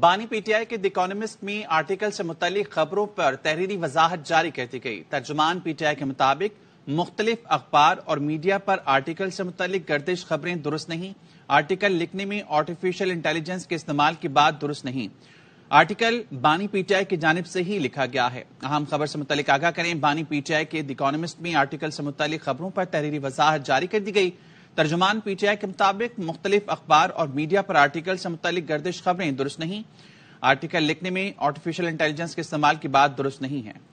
बानी पीटीआई के द में आर्टिकल से मुतल खबरों पर तहरीरी वजाहत जारी कर दी गई तर्जुमान पीटीआई के मुताबिक मुख्तलिफ अखबार और मीडिया पर आर्टिकल से मुतल गर्दिश खबरें दुरुस्त नहीं आर्टिकल लिखने में आर्टिफिशियल इंटेलिजेंस के इस्तेमाल की बात दुरुस्त नहीं आर्टिकल बानी पीटीआई की जानब से ही लिखा गया है अहम खबर से मुतल आगाह करें बानी पीटीआई के द में आर्टिकल से मुतल खबरों पर तहरीरी वजाहत जारी कर दी गई तर्जुमान पीटीआई के मुताबिक मुख्तलिफ अखबार और मीडिया पर आर्टिकल से मुतलिक गर्दिश खबरें दुरुस्त नहीं आर्टिकल लिखने में आर्टिफिशियल इंटेलिजेंस के इस्तेमाल की बात दुरुस्त नहीं है